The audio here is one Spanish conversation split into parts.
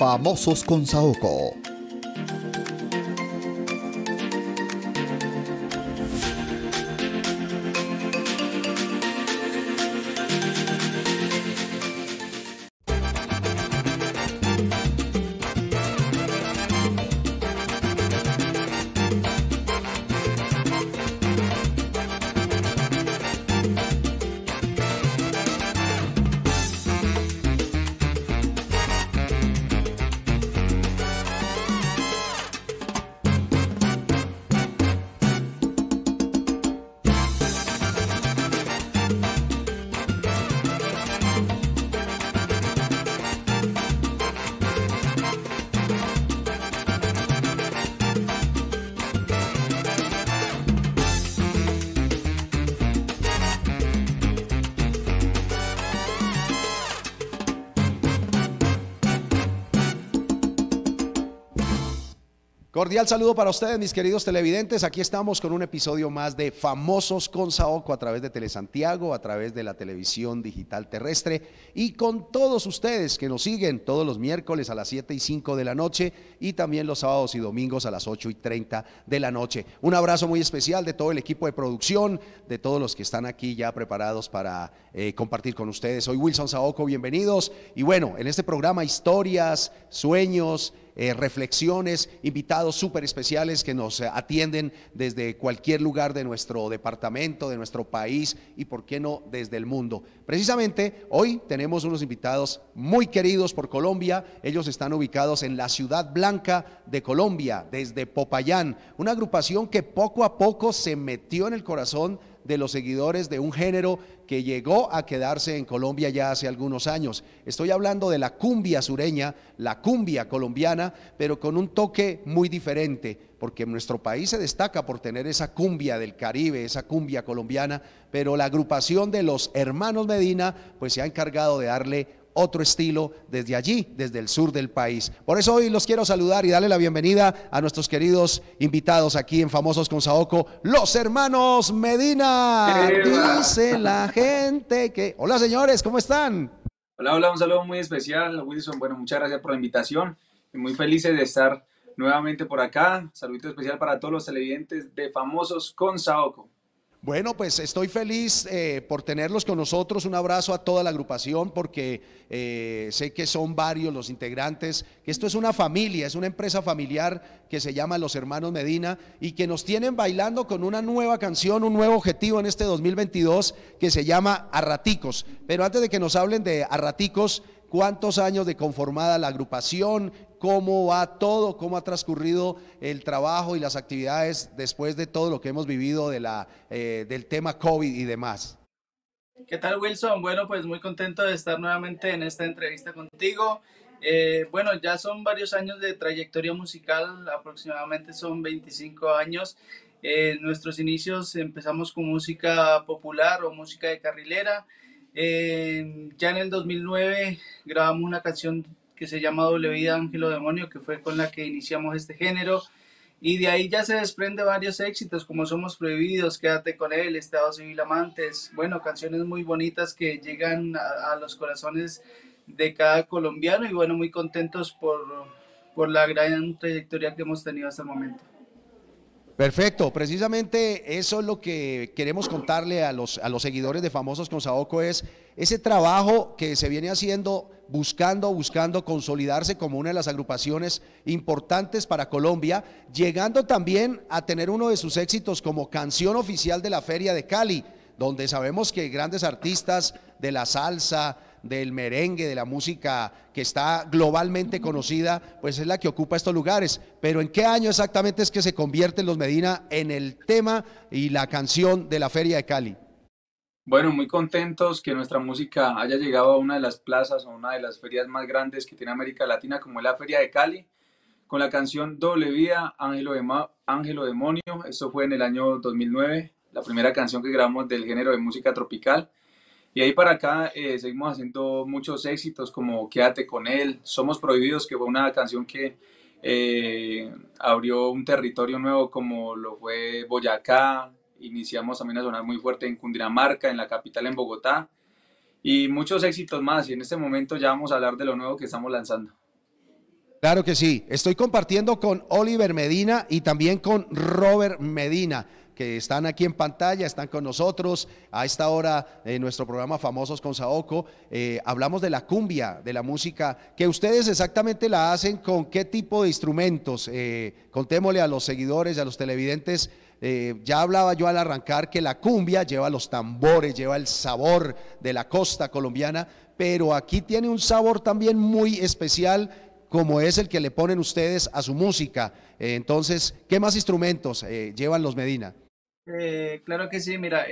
famosos con Saoko. Cordial saludo para ustedes, mis queridos televidentes. Aquí estamos con un episodio más de Famosos con Saoco a través de Telesantiago, a través de la televisión digital terrestre y con todos ustedes que nos siguen todos los miércoles a las 7 y 5 de la noche y también los sábados y domingos a las 8 y 30 de la noche. Un abrazo muy especial de todo el equipo de producción, de todos los que están aquí ya preparados para eh, compartir con ustedes. Soy Wilson Saoco, bienvenidos. Y bueno, en este programa historias, sueños, eh, reflexiones, invitados súper especiales que nos atienden desde cualquier lugar de nuestro departamento, de nuestro país y, por qué no, desde el mundo. Precisamente hoy tenemos unos invitados muy queridos por Colombia. Ellos están ubicados en la Ciudad Blanca de Colombia, desde Popayán, una agrupación que poco a poco se metió en el corazón de los seguidores de un género que llegó a quedarse en Colombia ya hace algunos años. Estoy hablando de la cumbia sureña, la cumbia colombiana, pero con un toque muy diferente, porque nuestro país se destaca por tener esa cumbia del Caribe, esa cumbia colombiana, pero la agrupación de los hermanos Medina pues se ha encargado de darle otro estilo desde allí, desde el sur del país. Por eso hoy los quiero saludar y darle la bienvenida a nuestros queridos invitados aquí en Famosos con Saoco, los hermanos Medina. Dice la gente que... Hola señores, ¿cómo están? Hola, hola, un saludo muy especial, Wilson. Bueno, muchas gracias por la invitación. Muy feliz de estar nuevamente por acá. Saludito especial para todos los televidentes de Famosos con Saoco. Bueno, pues estoy feliz eh, por tenerlos con nosotros. Un abrazo a toda la agrupación porque eh, sé que son varios los integrantes, que esto es una familia, es una empresa familiar que se llama Los Hermanos Medina y que nos tienen bailando con una nueva canción, un nuevo objetivo en este 2022 que se llama Arraticos. Pero antes de que nos hablen de Arraticos, cuántos años de conformada la agrupación, cómo va todo, cómo ha transcurrido el trabajo y las actividades después de todo lo que hemos vivido de la, eh, del tema COVID y demás. ¿Qué tal Wilson? Bueno, pues muy contento de estar nuevamente en esta entrevista contigo. Eh, bueno, ya son varios años de trayectoria musical, aproximadamente son 25 años. Eh, nuestros inicios empezamos con música popular o música de carrilera. Eh, ya en el 2009 grabamos una canción que se llama Doble Vida ángel o Demonio, que fue con la que iniciamos este género. Y de ahí ya se desprende varios éxitos como Somos Prohibidos, Quédate con él, Estado Civil Amantes. Bueno, canciones muy bonitas que llegan a, a los corazones de cada colombiano y bueno, muy contentos por, por la gran trayectoria que hemos tenido hasta el momento. Perfecto, precisamente eso es lo que queremos contarle a los, a los seguidores de Famosos con Saoco, es ese trabajo que se viene haciendo, buscando, buscando consolidarse como una de las agrupaciones importantes para Colombia, llegando también a tener uno de sus éxitos como canción oficial de la Feria de Cali, donde sabemos que grandes artistas de la salsa, del merengue, de la música que está globalmente conocida, pues es la que ocupa estos lugares. Pero ¿en qué año exactamente es que se convierten los Medina en el tema y la canción de la Feria de Cali? Bueno, muy contentos que nuestra música haya llegado a una de las plazas o una de las ferias más grandes que tiene América Latina, como es la Feria de Cali, con la canción Doble Vida, Ángelo, de Demonio. Eso fue en el año 2009, la primera canción que grabamos del género de música tropical. Y ahí para acá eh, seguimos haciendo muchos éxitos como Quédate con él, Somos Prohibidos, que fue una canción que eh, abrió un territorio nuevo como lo fue Boyacá. Iniciamos también a sonar muy fuerte en Cundinamarca, en la capital, en Bogotá. Y muchos éxitos más. Y en este momento ya vamos a hablar de lo nuevo que estamos lanzando. Claro que sí. Estoy compartiendo con Oliver Medina y también con Robert Medina que están aquí en pantalla, están con nosotros a esta hora en nuestro programa Famosos con Saoco. Eh, hablamos de la cumbia, de la música, que ustedes exactamente la hacen con qué tipo de instrumentos. Eh, contémosle a los seguidores, a los televidentes. Eh, ya hablaba yo al arrancar que la cumbia lleva los tambores, lleva el sabor de la costa colombiana, pero aquí tiene un sabor también muy especial como es el que le ponen ustedes a su música. Eh, entonces, ¿qué más instrumentos eh, llevan los Medina? Eh, claro que sí, mira,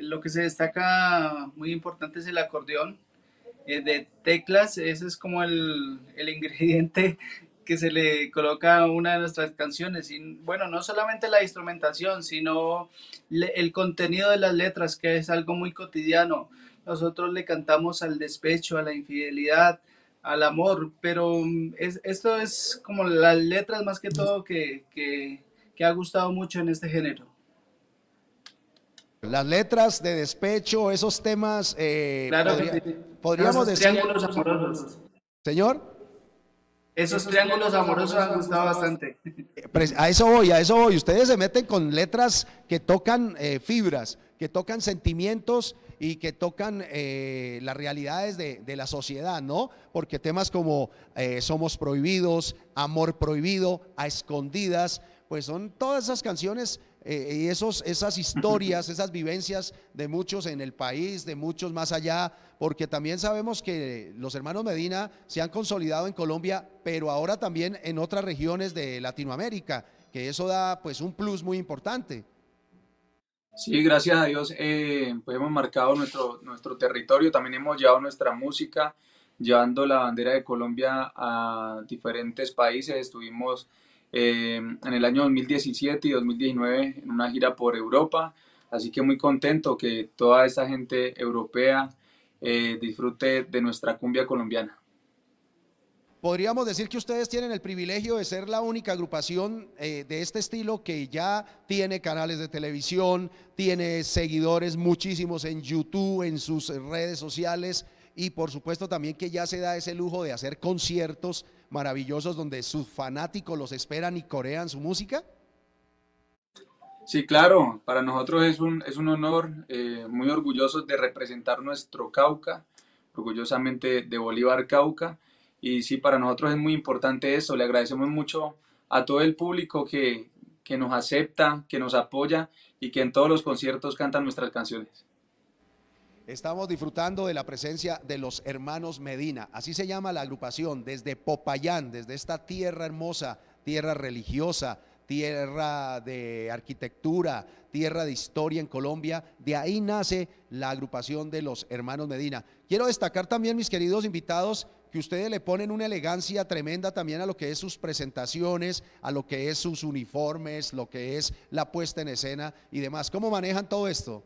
lo que se destaca muy importante es el acordeón de teclas, ese es como el, ingrediente que se le coloca a una de nuestras canciones. Y bueno, no solamente la instrumentación, sino el contenido de las letras, que es algo muy cotidiano. Nosotros le cantamos al despecho, a la infidelidad, al amor, pero mm, esto es como las letras más que todo que, ha gustado mucho en este género. Las letras de despecho, esos temas, eh, claro podríamos decir... Triángulos amorosos. Señor. Esos triángulos amorosos han gustado bastante. Eh, a eso voy, a eso voy. Ustedes se meten con letras que tocan eh, fibras, que tocan sentimientos y que tocan eh, las realidades de, la sociedad, ¿no? Porque temas como eh, Somos Prohibidos, Amor Prohibido, A Escondidas, pues son todas esas canciones eh, y esos, esas historias, esas vivencias de muchos en el país, de muchos más allá, porque también sabemos que los hermanos Medina se han consolidado en Colombia, pero ahora también en otras regiones de Latinoamérica, que eso da pues un plus muy importante. Sí, gracias a Dios, eh, pues hemos marcado nuestro, nuestro territorio, también hemos llevado nuestra música, llevando la bandera de Colombia a diferentes países. Estuvimos eh, en el año 2017 y 2019 en una gira por Europa, así que muy contento que toda esa gente europea eh, disfrute de nuestra cumbia colombiana. Podríamos decir que ustedes tienen el privilegio de ser la única agrupación eh, de este estilo que ya tiene canales de televisión, tiene seguidores muchísimos en YouTube, en sus redes sociales y por supuesto también que ya se da ese lujo de hacer conciertos maravillosos donde sus fanáticos los esperan y corean su música. Sí, claro, para nosotros es un, es un honor, eh, muy orgulloso de representar nuestro Cauca, orgullosamente de Bolívar Cauca y sí, para nosotros es muy importante eso. Le agradecemos mucho a todo el público que, que nos acepta, que nos apoya y que en todos los conciertos cantan nuestras canciones. Estamos disfrutando de la presencia de los hermanos Medina, así se llama la agrupación, desde Popayán, desde esta tierra hermosa, tierra religiosa, tierra de arquitectura, tierra de historia en Colombia. De ahí nace la agrupación de los hermanos Medina. Quiero destacar también, mis queridos invitados, que ustedes le ponen una elegancia tremenda también a lo que es sus presentaciones, a lo que es sus uniformes, lo que es la puesta en escena y demás. ¿Cómo manejan todo esto?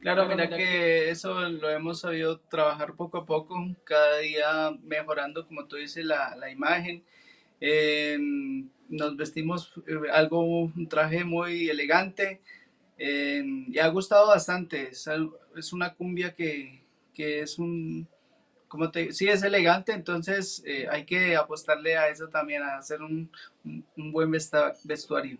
Claro, mira que eso lo hemos sabido trabajar poco a poco, cada día mejorando, como tú dices, la, imagen. Em, nos vestimos eh, algo, un traje muy elegante em, y ha gustado bastante. Es, una cumbia que es un, como te sí es elegante, entonces eh, hay que apostarle a eso también, a hacer un, un buen vestuario.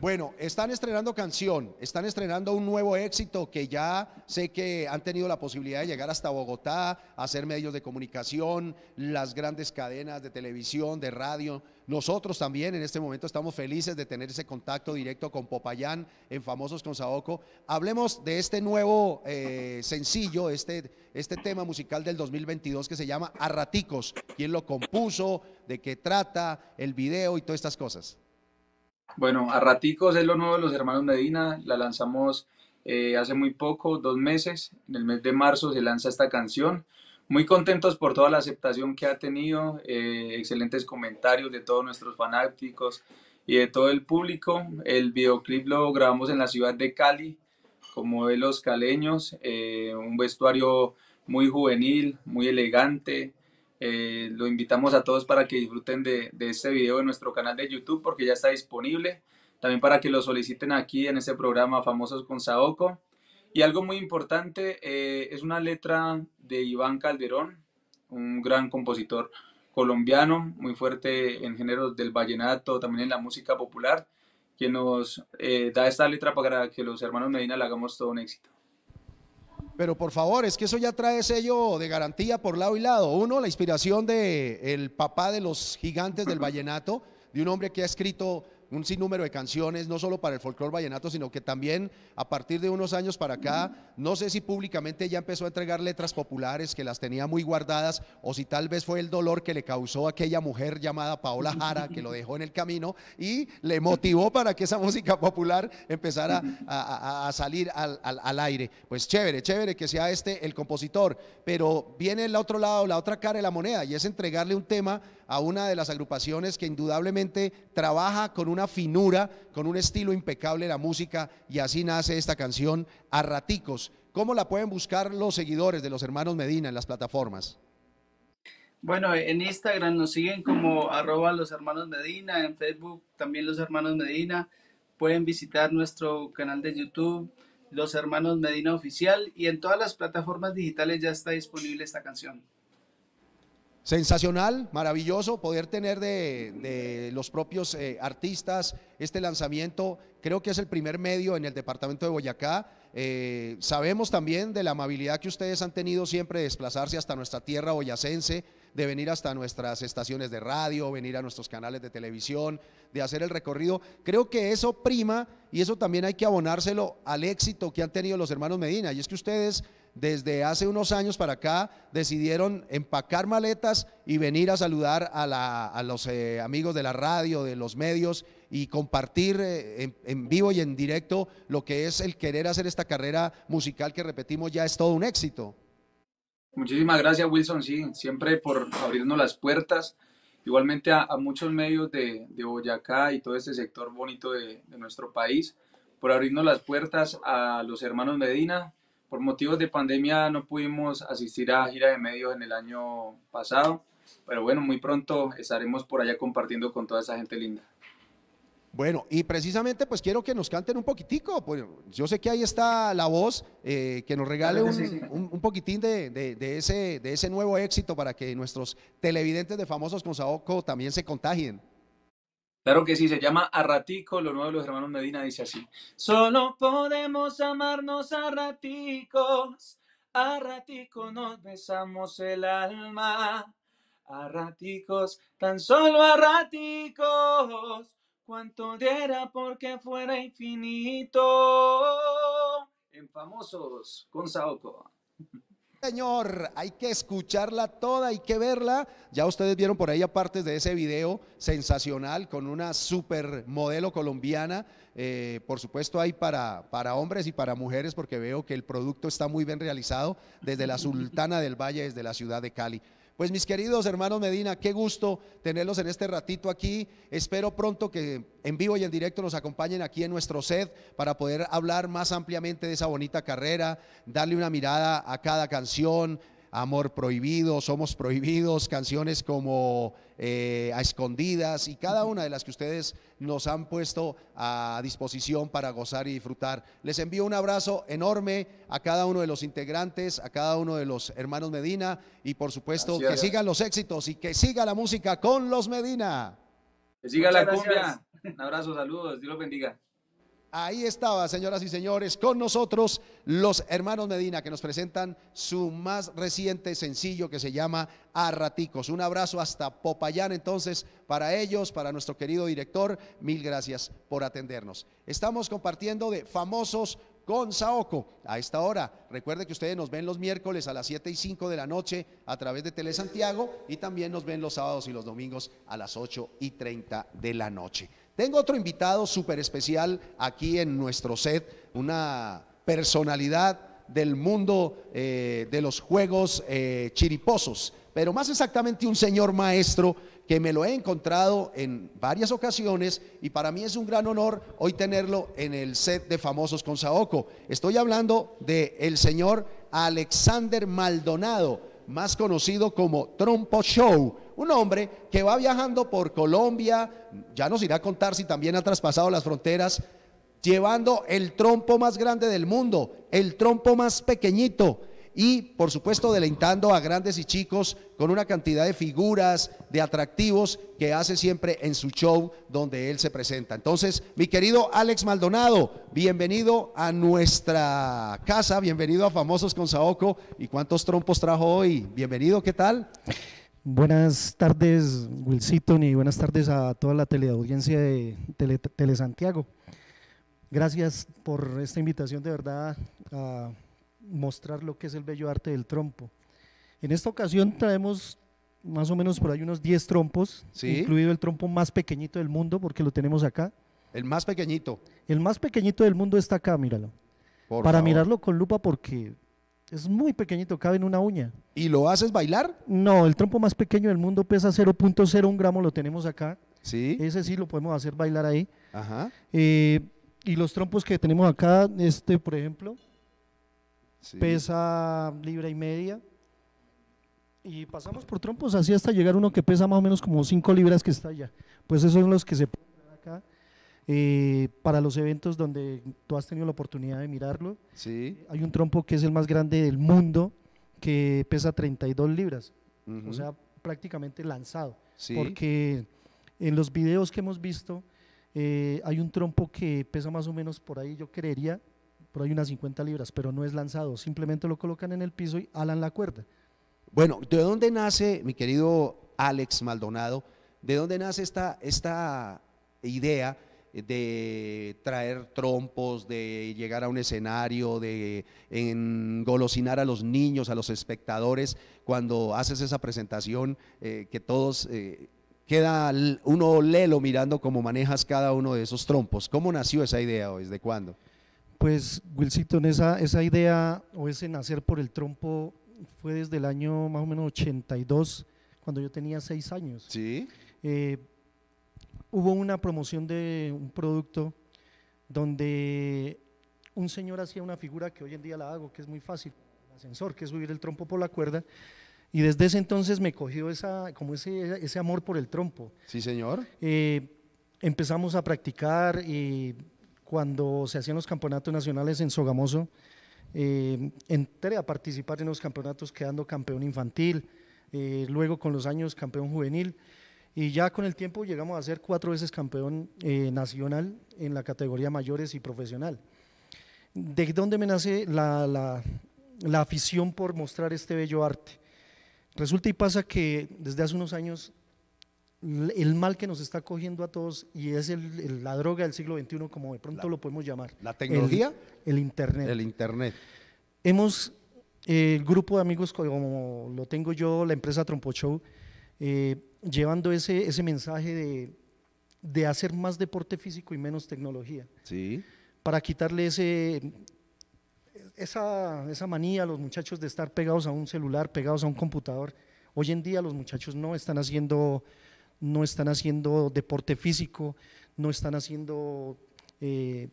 Bueno, están estrenando canción, están estrenando un nuevo éxito que ya sé que han tenido la posibilidad de llegar hasta Bogotá, hacer medios de comunicación, las grandes cadenas de televisión, de radio. Nosotros también en este momento estamos felices de tener ese contacto directo con Popayán en Famosos con Saoco. Hablemos de este nuevo eh, sencillo, este, este tema musical del 2022 que se llama Arraticos. ¿Quién lo compuso? ¿De qué trata? ¿El video y todas estas cosas? Bueno, a raticos es lo nuevo de los hermanos Medina, la lanzamos eh, hace muy poco, dos meses, en el mes de marzo se lanza esta canción. Muy contentos por toda la aceptación que ha tenido, eh, excelentes comentarios de todos nuestros fanáticos y de todo el público. El videoclip lo grabamos en la ciudad de Cali, como de los caleños, eh, un vestuario muy juvenil, muy elegante, eh, lo invitamos a todos para que disfruten de, este video en nuestro canal de YouTube porque ya está disponible. También para que lo soliciten aquí en este programa Famosos con Saoko. Y algo muy importante, eh, es una letra de Iván Calderón, un gran compositor colombiano, muy fuerte en géneros del vallenato, también en la música popular, que nos eh, da esta letra para que los hermanos Medina la hagamos todo un éxito. Pero por favor, es que eso ya trae sello de garantía por lado y lado. Uno, la inspiración del el papá de los gigantes del vallenato, de un hombre que ha escrito un sinnúmero de canciones, no solo para el folclore vallenato, sino que también a partir de unos años para acá, no sé si públicamente ya empezó a entregar letras populares que las tenía muy guardadas, o si tal vez fue el dolor que le causó aquella mujer llamada Paola Jara, que lo dejó en el camino y le motivó para que esa música popular empezara a, salir al, al, al, aire. Pues chévere, chévere que sea este el compositor, pero viene el otro lado, la otra cara de la moneda, y es entregarle un tema a una de las agrupaciones que indudablemente trabaja con una finura, con un estilo impecable la música y así nace esta canción a raticos. ¿Cómo la pueden buscar los seguidores de los hermanos Medina en las plataformas? Bueno, en Instagram nos siguen como arroba los hermanos Medina, en Facebook también los hermanos Medina. Pueden visitar nuestro canal de YouTube, los hermanos Medina Oficial, y en todas las plataformas digitales ya está disponible esta canción. Sensacional, maravilloso poder tener de, los propios eh, artistas este lanzamiento. Creo que es el primer medio en el departamento de Boyacá. Eh, sabemos también de la amabilidad que ustedes han tenido siempre de desplazarse hasta nuestra tierra boyacense, de venir hasta nuestras estaciones de radio, venir a nuestros canales de televisión, de hacer el recorrido. Creo que eso prima y eso también hay que abonárselo al éxito que han tenido los hermanos Medina. Y es que ustedes desde hace unos años para acá decidieron empacar maletas y venir a saludar a, la, a los eh, amigos de la radio, de los medios y compartir eh, en, vivo y en directo lo que es el querer hacer esta carrera musical que repetimos ya es todo un éxito. Muchísimas gracias Wilson, sí, siempre por abrirnos las puertas, igualmente a, muchos medios de, Boyacá y todo este sector bonito de, de nuestro país, por abrirnos las puertas a los hermanos Medina, por motivos de pandemia no pudimos asistir a gira de medios en el año pasado, pero bueno, muy pronto estaremos por allá compartiendo con toda esa gente linda. Bueno, y precisamente pues quiero que nos canten un poquitico, pues yo sé que ahí está la voz, eh, que nos regale un, un, poquitín de, de, de, ese, de ese nuevo éxito para que nuestros televidentes de Famosos con Saoco también se contagien. Claro que sí, se llama Arratico, Los lo nuevo de los hermanos Medina dice así. Solo podemos amarnos a raticos, a nos besamos el alma, a raticos, tan solo a raticos, cuanto diera porque fuera infinito. En famosos, con Saoko. Señor, hay que escucharla toda, hay que verla. Ya ustedes vieron por ahí aparte de ese video sensacional con una supermodelo colombiana. Eh, por supuesto hay para, para hombres y para mujeres porque veo que el producto está muy bien realizado desde la Sultana del Valle, desde la ciudad de Cali. Pues mis queridos hermanos Medina, qué gusto tenerlos en este ratito aquí. Espero pronto que en vivo y en directo nos acompañen aquí en nuestro set para poder hablar más ampliamente de esa bonita carrera, darle una mirada a cada canción, Amor Prohibido, Somos Prohibidos, canciones como eh, A Escondidas y cada una de las que ustedes nos han puesto a disposición para gozar y disfrutar. Les envío un abrazo enorme a cada uno de los integrantes, a cada uno de los hermanos Medina y por supuesto que sigan los éxitos y que siga la música con los Medina. Que siga la cumbia. Un abrazo, saludos, Dios los bendiga. Ahí estaba, señoras y señores, con nosotros los hermanos Medina que nos presentan su más reciente sencillo que se llama Arraticos. Un abrazo hasta Popayán entonces para ellos, para nuestro querido director. Mil gracias por atendernos. Estamos compartiendo de famosos con Saoco a esta hora. Recuerde que ustedes nos ven los miércoles a las 7 y 5 de la noche a través de Telesantiago y también nos ven los sábados y los domingos a las 8 y 30 de la noche. Tengo otro invitado súper especial aquí en nuestro set, una personalidad del mundo eh, de los juegos eh, chiriposos, pero más exactamente un señor maestro que me lo he encontrado en varias ocasiones y para mí es un gran honor hoy tenerlo en el set de Famosos con Saoko. Estoy hablando de señor Alexander Maldonado, más conocido como Trompo Show un hombre que va viajando por Colombia, ya nos irá a contar si también ha traspasado las fronteras, llevando el trompo más grande del mundo, el trompo más pequeñito, y por supuesto deleitando a grandes y chicos con una cantidad de figuras, de atractivos que hace siempre en su show donde él se presenta. Entonces, mi querido Alex Maldonado, bienvenido a nuestra casa, bienvenido a Famosos con Saoco y cuántos trompos trajo hoy. Bienvenido, ¿qué tal? Buenas tardes, Wilson, y buenas tardes a toda la teleaudiencia de Telesantiago. Gracias por esta invitación de verdad a mostrar lo que es el bello arte del trompo. En esta ocasión traemos más o menos por ahí unos 10 trompos, incluido el trompo más pequeñito del mundo, porque lo tenemos acá. El más pequeñito. El más pequeñito del mundo está acá, míralo. Para mirarlo con lupa porque es muy pequeñito, cabe en una uña. ¿Y lo haces bailar? No, el trompo más pequeño del mundo pesa 0.01 gramo, lo tenemos acá. Sí. Ese sí lo podemos hacer bailar ahí. Ajá. Eh, y los trompos que tenemos acá, este por ejemplo, pesa libra y media. Y pasamos por trompos así hasta llegar uno que pesa más o menos como 5 libras que está allá. Pues esos son los que se eh, para los eventos donde tú has tenido la oportunidad de mirarlo, sí. hay un trompo que es el más grande del mundo, que pesa 32 libras, o sea, prácticamente lanzado. Porque en los videos que hemos visto, eh, hay un trompo que pesa más o menos por ahí, yo creería, por ahí unas 50 libras, pero no es lanzado, simplemente lo colocan en el piso y alan la cuerda. Bueno, ¿de dónde nace, mi querido Alex Maldonado, de dónde nace esta, esta idea de traer trompos, de llegar a un escenario, de engolosinar a los niños, a los espectadores, cuando haces esa presentación eh, que todos... Eh, queda uno lelo mirando cómo manejas cada uno de esos trompos. ¿Cómo nació esa idea o desde cuándo? Pues, Wilson, esa, esa idea o ese nacer por el trompo fue desde el año más o menos 82, cuando yo tenía seis años. Sí. Eh, hubo una promoción de un producto donde un señor hacía una figura que hoy en día la hago, que es muy fácil, el ascensor, que es subir el trompo por la cuerda, y desde ese entonces me cogió esa, como ese, ese amor por el trompo. Sí, señor. Eh, empezamos a practicar y cuando se hacían los campeonatos nacionales en Sogamoso, eh, entré a participar en los campeonatos quedando campeón infantil, eh, luego con los años campeón juvenil y ya con el tiempo llegamos a ser cuatro veces campeón eh, nacional en la categoría mayores y profesional. ¿De dónde me nace la, la, afición por mostrar este bello arte? Resulta y pasa que desde hace unos años el mal que nos está cogiendo a todos y es el, la droga del siglo XXI, como de pronto lo podemos llamar. ¿La tecnología? El, Internet. El Internet. Hemos, eh, el grupo de amigos como lo tengo yo, la empresa Trompo Show, eh, llevando ese, ese mensaje de, hacer más deporte físico y menos tecnología. Sí. Para quitarle ese, esa, manía a los muchachos de estar pegados a un celular, pegados a un computador. Hoy en día los muchachos no están haciendo, no están haciendo deporte físico, no están haciendo... Eh,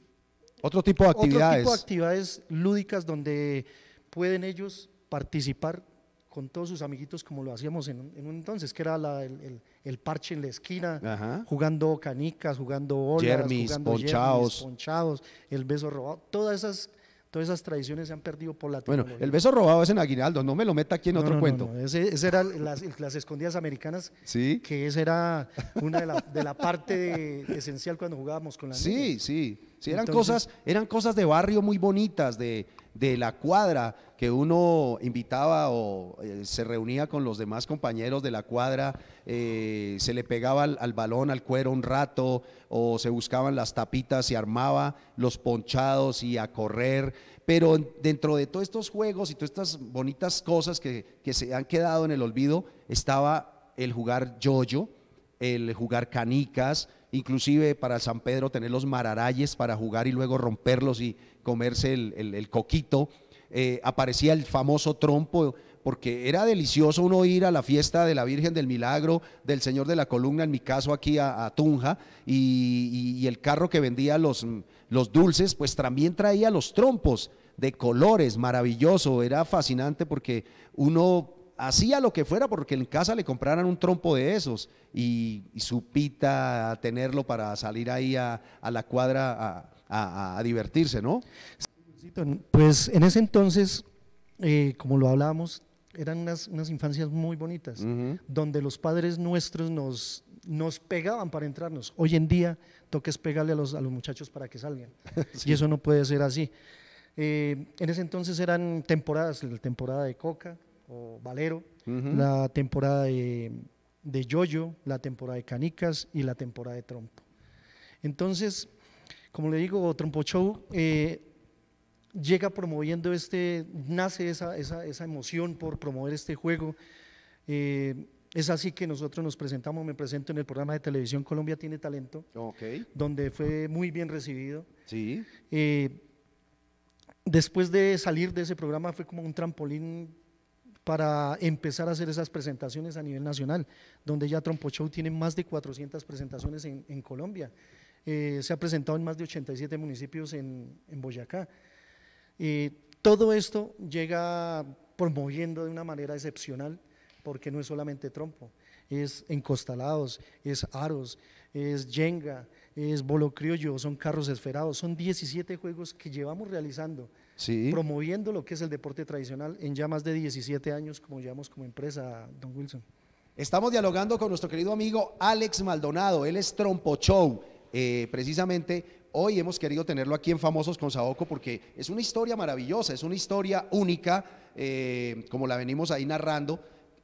otro tipo de actividades. Otro tipo de actividades lúdicas donde pueden ellos participar con todos sus amiguitos como lo hacíamos en, un entonces, que era el, parche en la esquina, jugando canicas, jugando olas, jugando ponchados. ponchados, el beso robado, todas esas todas esas tradiciones se han perdido por la Bueno, el beso robado es en Aguinaldo, no me lo meta aquí en otro cuento. No, ese, era las, las, escondidas americanas, que esa era una de la, de la parte esencial cuando jugábamos con la Sí, sí, sí, eran, cosas, eran cosas de barrio muy bonitas, de, de la cuadra, que uno invitaba o eh, se reunía con los demás compañeros de la cuadra, eh, se le pegaba al, balón, al cuero un rato, o se buscaban las tapitas y armaba los ponchados y a correr. Pero dentro de todos estos juegos y todas estas bonitas cosas que, se han quedado en el olvido, estaba el jugar yoyo, el jugar canicas, inclusive para San Pedro tener los mararayes para jugar y luego romperlos y comerse el, coquito. Eh, aparecía el famoso trompo, porque era delicioso uno ir a la fiesta de la Virgen del Milagro, del Señor de la Columna, en mi caso aquí a, Tunja, y, el carro que vendía los, los dulces, pues también traía los trompos de colores, maravilloso, era fascinante porque uno hacía lo que fuera porque en casa le compraran un trompo de esos y, supita tenerlo para salir ahí a, la cuadra a, divertirse, ¿no? Pues en ese entonces, eh, como lo hablábamos, eran unas, infancias muy bonitas, donde los padres nuestros nos, nos pegaban para entrarnos. Hoy en día toques pegarle a los, muchachos para que salgan. Y eso no puede ser así. Eh, en ese entonces eran temporadas, la temporada de coca, o Valero, la temporada de, de yoyo, la temporada de canicas y la temporada de trompo. Entonces, como le digo, Trompo Show eh, llega promoviendo este, nace esa, emoción por promover este juego. Eh, es así que nosotros nos presentamos, me presento en el programa de televisión Colombia tiene talento, donde fue muy bien recibido. Sí. Eh, después de salir de ese programa fue como un trampolín para empezar a hacer esas presentaciones a nivel nacional, donde ya Trompo Show tiene más de 400 presentaciones en, Colombia. Eh, se ha presentado en más de 87 municipios en, Boyacá. y eh, todo esto llega promoviendo de una manera excepcional, porque no es solamente trompo, es encostalados, es aros, es yenga, es bolo criollo, son carros esferados, son 17 juegos que llevamos realizando promoviendo lo que es el deporte tradicional en ya más de 17 años como llamamos como empresa, don Wilson. Estamos dialogando con nuestro querido amigo Alex Maldonado, él es Trompo eh, precisamente hoy hemos querido tenerlo aquí en Famosos con Saboco porque es una historia maravillosa, es una historia única, eh, como la venimos ahí narrando.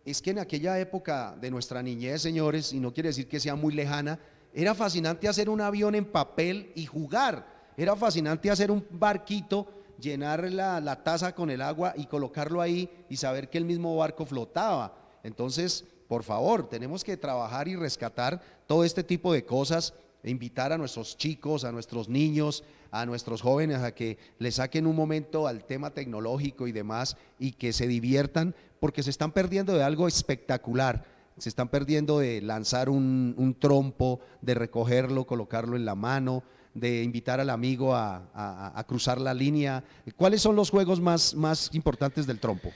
Es que en aquella época de nuestra niñez, señores, y no quiere decir que sea muy lejana, era fascinante hacer un avión en papel y jugar. Era fascinante hacer un barquito llenar la, taza con el agua y colocarlo ahí y saber que el mismo barco flotaba. Entonces, por favor, tenemos que trabajar y rescatar todo este tipo de cosas e invitar a nuestros chicos, a nuestros niños, a nuestros jóvenes a que le saquen un momento al tema tecnológico y demás y que se diviertan porque se están perdiendo de algo espectacular. Se están perdiendo de lanzar un, un trompo, de recogerlo, colocarlo en la mano, de invitar al amigo a, cruzar la línea. ¿Cuáles son los juegos más, más importantes del trompo?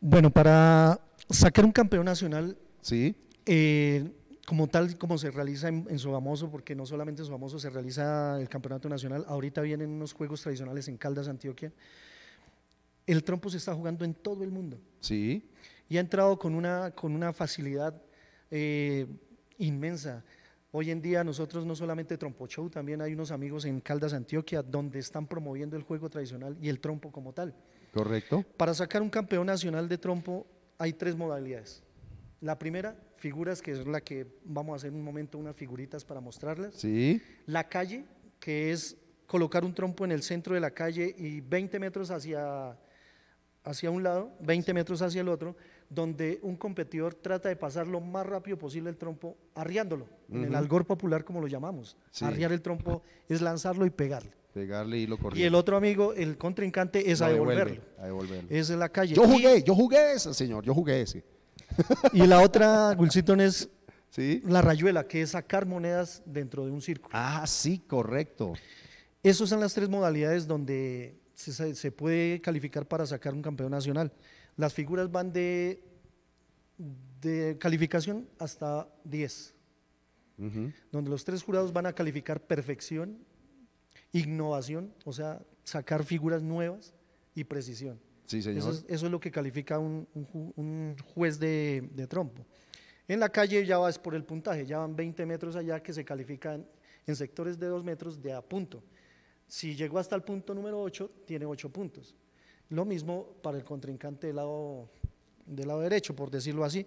Bueno, para sacar un campeón nacional, ¿Sí? Eh, como tal, como se realiza en, en Sogamoso, porque no solamente en Sogamoso se realiza el campeonato nacional, ahorita vienen unos juegos tradicionales en Caldas, Antioquia. El trompo se está jugando en todo el mundo. Sí. Y ha entrado con una, con una facilidad eh, inmensa. Hoy en día nosotros no solamente Trompo Show, también hay unos amigos en Caldas, Antioquia, donde están promoviendo el juego tradicional y el trompo como tal. Correcto. Para sacar un campeón nacional de trompo hay tres modalidades. La primera, figuras, que es la que vamos a hacer en un momento unas figuritas para mostrarlas. Sí. La calle, que es colocar un trompo en el centro de la calle y 20 metros hacia hacia un lado, 20 metros hacia el otro, donde un competidor trata de pasar lo más rápido posible el trompo arriándolo, en el algor popular como lo llamamos. Arriar el trompo es lanzarlo y pegarle. Pegarle y lo corriendo. Y el otro amigo, el contrincante, es a, devolverlo. Es la calle. Yo jugué, yo jugué ese, señor, yo jugué ese. Y la otra, Gulcitón, es la rayuela, que es sacar monedas dentro de un círculo. Ah, sí, correcto. Esas son las tres modalidades donde se, puede calificar para sacar un campeón nacional. Las figuras van de, de calificación hasta 10, donde los tres jurados van a calificar perfección, innovación, o sea, sacar figuras nuevas y precisión. Eso, es, lo que califica un, juez de, trompo. En la calle ya vas por el puntaje, ya van 20 metros allá que se califican en sectores de 2 metros de a punto. Si llegó hasta el punto número 8, tiene 8 puntos. Lo mismo para el contrincante del lado, del lado derecho, por decirlo así.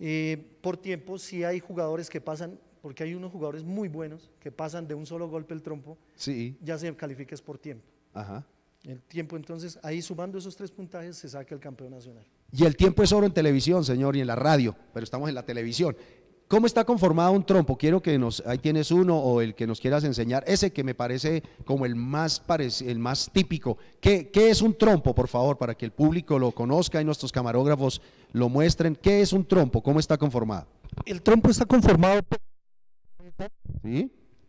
Eh, por tiempo, si hay jugadores que pasan, porque hay unos jugadores muy buenos que pasan de un solo golpe el trompo, sí. ya se es por tiempo. Ajá. El tiempo, entonces, ahí sumando esos tres puntajes se saca el campeón nacional. Y el tiempo es oro en televisión, señor, y en la radio, pero estamos en la televisión. ¿Cómo está conformado un trompo? Quiero que nos, ahí tienes uno o el que nos quieras enseñar, ese que me parece como el más, el más típico. ¿Qué, ¿Qué, es un trompo, por favor, para que el público lo conozca y nuestros camarógrafos lo muestren? ¿Qué es un trompo? ¿Cómo está conformado? El trompo está conformado por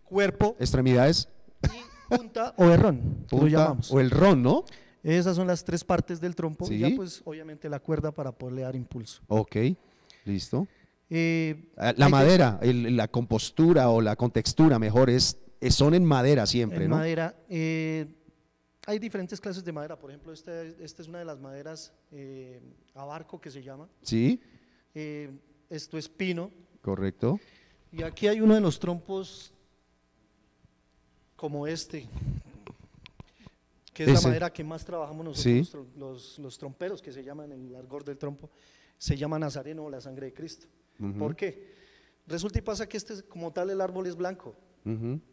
cuerpo, extremidades y punta o el ron, O el ron, ¿no? Esas son las tres partes del trompo. Y ya pues obviamente la cuerda para poderle dar impulso. Ok, listo. Eh, la madera, la compostura o la contextura, mejor, es, son en madera siempre, en madera. Eh, hay diferentes clases de madera. Por ejemplo, esta es una de las maderas eh, a barco que se llama. Sí. esto es pino. Correcto. Y aquí hay uno de los trompos como este, que es la madera que más trabajamos nosotros, los, los, tromperos que se llaman en el argor del trompo, se llama nazareno o la sangre de Cristo. ¿Por qué? Resulta y pasa que este, como tal, el árbol es blanco,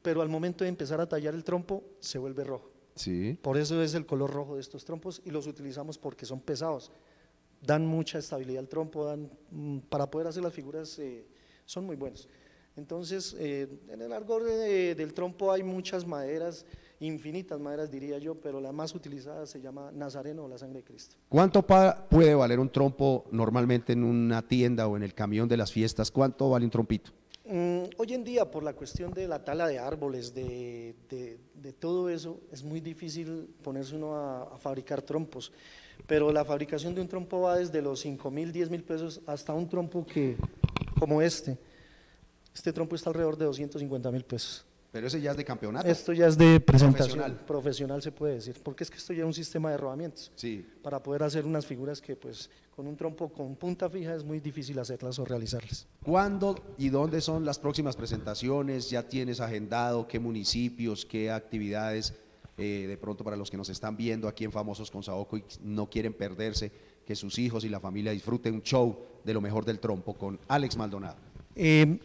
pero al momento de empezar a tallar el trompo, se vuelve rojo. Sí. Por eso es el color rojo de estos trompos y los utilizamos porque son pesados. Dan mucha estabilidad al trompo, dan, mm, para poder hacer las figuras eh, son muy buenos. Entonces, eh, en el árbol del trompo hay muchas maderas, infinitas maneras diría yo, pero la más utilizada se llama Nazareno o la sangre de Cristo. ¿Cuánto puede valer un trompo normalmente en una tienda o en el camión de las fiestas? ¿Cuánto vale un trompito? Mm, hoy en día, por la cuestión de la tala de árboles, de, de, todo eso, es muy difícil ponerse uno a, a, fabricar trompos. Pero la fabricación de un trompo va desde los 5 mil, 10 mil pesos hasta un trompo que, como este. Este trompo está alrededor de 250 mil pesos. Pero ese ya es de campeonato. Esto ya es de presentación profesional. se puede decir, porque es que esto ya es un sistema de rodamientos. Sí. Para poder hacer unas figuras que pues con un trompo con punta fija es muy difícil hacerlas o realizarlas. ¿Cuándo y dónde son las próximas presentaciones? ¿Ya tienes agendado qué municipios, qué actividades? Eh, de pronto para los que nos están viendo aquí en Famosos con Saoco y no quieren perderse, que sus hijos y la familia disfruten un show de lo mejor del trompo con Alex Maldonado. Eh,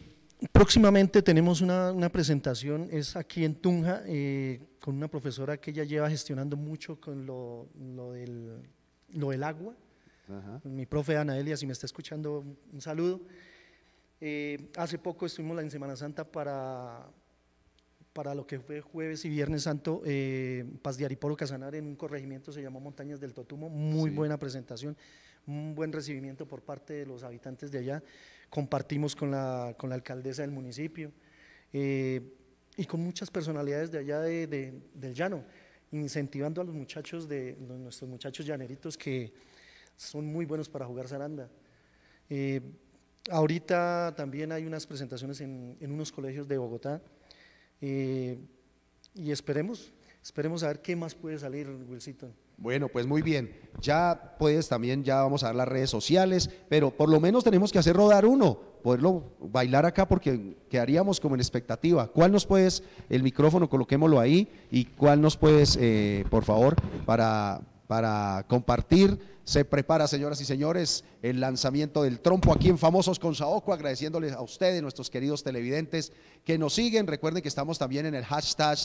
próximamente tenemos una, presentación, es aquí en Tunja, eh, con una profesora que ya lleva gestionando mucho con lo, del, agua. Mi profe Ana Elia, si me está escuchando, un saludo. Eh, hace poco estuvimos en Semana Santa para, para lo que fue jueves y viernes santo, eh, Paz de Ariporo Casanar, en un corregimiento se llamó Montañas del Totumo, muy buena presentación, un buen recibimiento por parte de los habitantes de allá compartimos con la, alcaldesa del municipio eh, y con muchas personalidades de allá del llano, incentivando a los muchachos, de, nuestros muchachos llaneritos que son muy buenos para jugar zaranda. Eh, ahorita también hay unas presentaciones en, unos colegios de Bogotá eh, y esperemos, esperemos a ver qué más puede salir, Wilsito. Bueno, pues muy bien. Ya puedes también, ya vamos a dar las redes sociales, pero por lo menos tenemos que hacer rodar uno, poderlo bailar acá porque quedaríamos como en expectativa. ¿Cuál nos puedes, el micrófono, coloquémoslo ahí, y cuál nos puedes, eh, por favor, para, para compartir? Se prepara, señoras y señores, el lanzamiento del trompo aquí en Famosos con Saoco, agradeciéndoles a ustedes, nuestros queridos televidentes que nos siguen. Recuerden que estamos también en el hashtag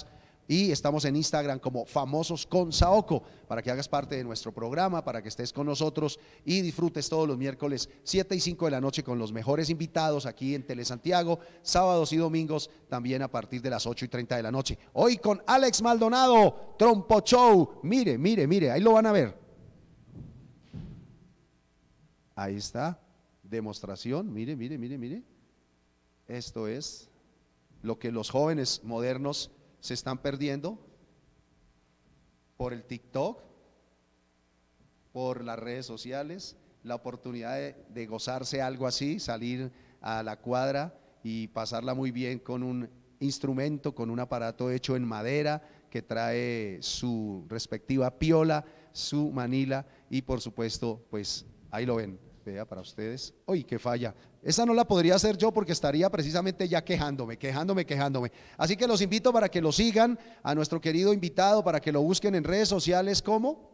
y estamos en Instagram como Famosos con Saoco, para que hagas parte de nuestro programa, para que estés con nosotros y disfrutes todos los miércoles 7 y 5 de la noche con los mejores invitados aquí en Telesantiago, sábados y domingos también a partir de las 8 y 30 de la noche. Hoy con Alex Maldonado, Trompo Show. Mire, mire, mire, ahí lo van a ver. Ahí está, demostración, mire, mire, mire, mire. Esto es lo que los jóvenes modernos se están perdiendo por el TikTok, por las redes sociales, la oportunidad de, gozarse algo así, salir a la cuadra y pasarla muy bien con un instrumento, con un aparato hecho en madera que trae su respectiva piola, su manila y por supuesto, pues ahí lo ven, para ustedes. Uy, qué falla. Esa no la podría hacer yo porque estaría precisamente ya quejándome, quejándome, quejándome. Así que los invito para que lo sigan a nuestro querido invitado, para que lo busquen en redes sociales como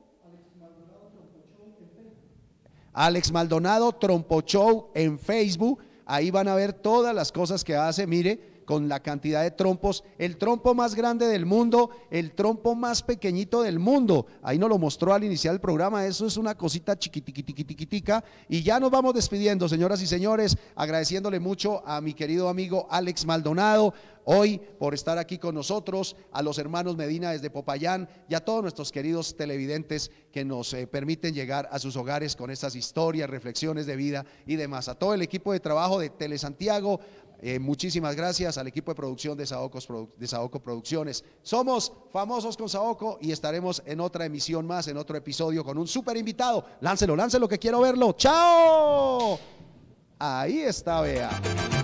Alex Maldonado Trompo en Facebook. Ahí van a ver todas las cosas que hace. Mire, con la cantidad de trompos, el trompo más grande del mundo, el trompo más pequeñito del mundo. Ahí nos lo mostró al iniciar el programa, eso es una cosita chiquitiquitiquitica. Y ya nos vamos despidiendo, señoras y señores, agradeciéndole mucho a mi querido amigo Alex Maldonado, hoy por estar aquí con nosotros, a los hermanos Medina desde Popayán y a todos nuestros queridos televidentes que nos eh, permiten llegar a sus hogares con estas historias, reflexiones de vida y demás. A todo el equipo de trabajo de Telesantiago, eh, muchísimas gracias al equipo de producción de, saoko Saoco Producciones. Somos famosos con Saoco y estaremos en otra emisión más, en otro episodio con un super invitado. Láncelo, láncelo que quiero verlo. ¡Chao! Ahí está, vea.